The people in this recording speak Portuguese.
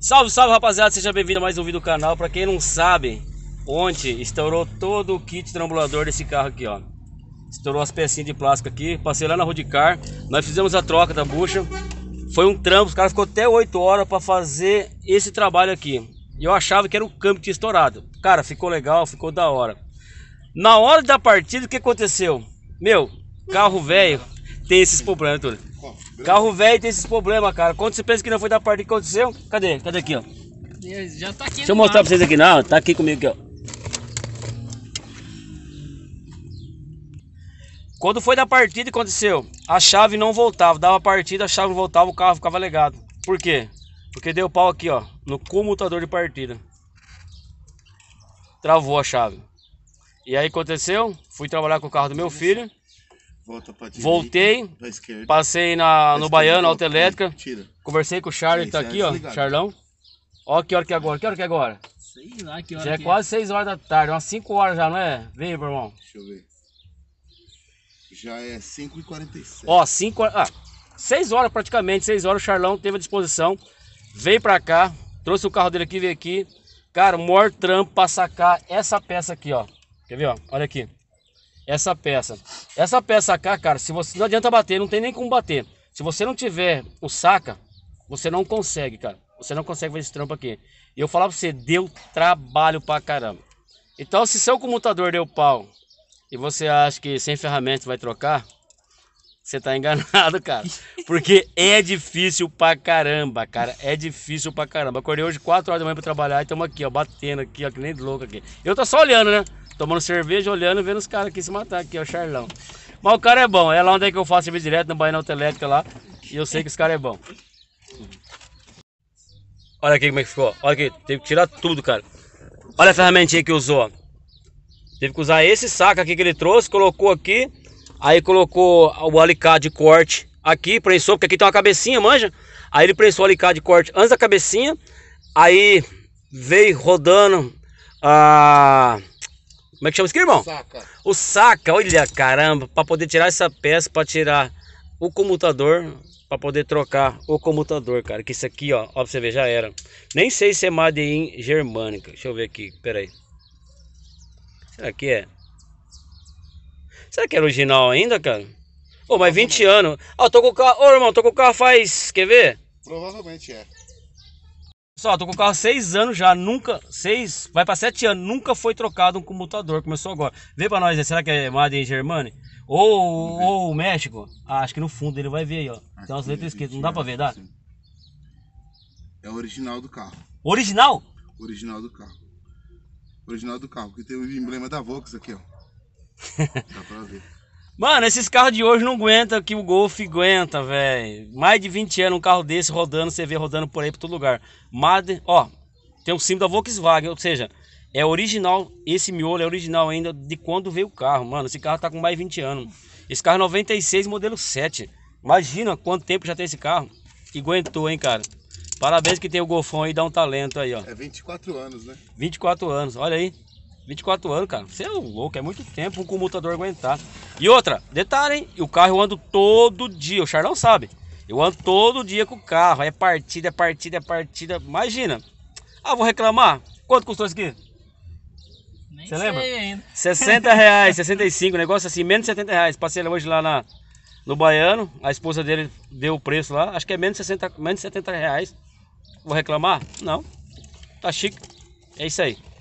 Salve, salve rapaziada, seja bem-vindo a mais um vídeo do canal. Pra quem não sabe, ontem estourou todo o kit trambulador desse carro aqui, ó. Estourou as pecinhas de plástico aqui, passei lá na Rudicar, nós fizemos a troca da bucha. Foi um trampo, os caras ficou até 8 horas pra fazer esse trabalho aqui. E eu achava que era o câmbio que tinha estourado. Cara, ficou legal, ficou da hora. Na hora da partida, o que aconteceu? Meu, carro velho, tem esses problemas tudo. Carro velho tem esses problemas, cara. Quando você pensa que não foi da parte que aconteceu, cadê? Cadê aqui, ó? Já tá aqui Deixa eu mostrar pra vocês aqui, não. Tá aqui comigo aqui, ó. Quando foi da partida aconteceu, a chave não voltava. Dava partida, a chave não voltava, o carro ficava legado. Por quê? Porque deu pau aqui, ó, no comutador de partida. Travou a chave. E aí aconteceu, fui trabalhar com o carro do meu filho direita, Voltei, esquerda, passei na, no Baiano, alta elétrica. Conversei com o Charlie, tá aqui, ó. Ligado. Charlão. Ó, que hora que é agora? Que hora que é agora? Sei lá que hora. Já é que é quase 6 horas da tarde, umas 5 horas já, não é? Vem, aí, meu irmão. Deixa eu ver. Já é 5h47. Ó, 5 horas. Ah, 6 horas praticamente, 6 horas o Charlão teve a disposição. Veio pra cá, trouxe o carro dele aqui, veio aqui. Cara, o maior trampo pra sacar essa peça aqui, ó. Quer ver, ó? Olha aqui essa peça. Essa peça cá, cara, se você não adianta bater, não tem nem como bater. Se você não tiver o saca, você não consegue, cara. Você não consegue fazer esse trampo aqui. E eu falava pra você, deu trabalho pra caramba. Então, se seu comutador deu pau e você acha que sem ferramenta vai trocar, você tá enganado, cara. Porque é difícil pra caramba, cara. É difícil pra caramba. Acordei hoje 4 horas da manhã pra trabalhar e tamo aqui, ó, batendo aqui, ó, que nem louco aqui. Eu tô só olhando, né? tomando cerveja, olhando, vendo os caras aqui se matar, aqui, é o Charlão. Mas o cara é bom, é lá onde é que eu faço serviço direto, no Bahia Autoelétrica lá, e eu sei que os caras é bom. Olha aqui como é que ficou, olha aqui, teve que tirar tudo, cara. Olha a ferramentinha que usou, ó. Teve que usar esse saco aqui que ele trouxe, colocou aqui, aí colocou o alicate de corte aqui, prensou, porque aqui tem uma cabecinha, manja? Aí ele prensou o alicate de corte antes da cabecinha, aí veio rodando a... Ah, como é que chama isso aqui, irmão? Saca. O saca, olha, caramba, para poder tirar essa peça, para tirar o comutador, para poder trocar o comutador, cara. Que isso aqui, ó, ó, pra você ver, já era. Nem sei se é Made in Germânica. Deixa eu ver aqui, peraí. Será que é? Será que é original ainda, cara? Ô, oh, mas 20 anos. Ó, ah, tô com o carro. Ô, oh, irmão, tô com o carro faz. Quer ver? Provavelmente é. Só, tô com o carro seis anos já, nunca, seis, vai para sete anos, nunca foi trocado um comutador, começou agora. Vê para nós será que é Made in Germany? Ou, ou o México? Ah, acho que no fundo ele vai ver aí, ó. Aqui, Tem umas letras escritas, não dá para ver, dá? É o original do carro. Original? Original do carro. Original do carro, porque tem o emblema da Vox aqui, ó. dá para ver. Mano, esses carros de hoje não aguentam que o Golf aguenta, velho. Mais de 20 anos um carro desse rodando, você vê rodando por aí por todo lugar. Madre, ó, tem o símbolo da Volkswagen, ou seja, é original, esse miolo é original ainda de quando veio o carro, mano. Esse carro tá com mais de 20 anos. Esse carro é 96, modelo 7. Imagina quanto tempo já tem esse carro. aguentou, hein, cara. Parabéns que tem o Golfão aí, dá um talento aí, ó. É 24 anos, né? 24 anos, olha aí. 24 anos, cara. Você é um louco, é muito tempo um comutador aguentar. E outra, detalhe, hein? O carro eu ando todo dia, o Charlão sabe. Eu ando todo dia com o carro, é partida, é partida, é partida. Imagina. Ah, vou reclamar. Quanto custou isso aqui? Nem Você lembra? Ainda. 60 reais, 65, negócio assim, menos de 70 reais. Passei hoje lá na, no Baiano, a esposa dele deu o preço lá, acho que é menos de, 60, menos de 70 reais. Vou reclamar? Não. Tá chique. É isso aí.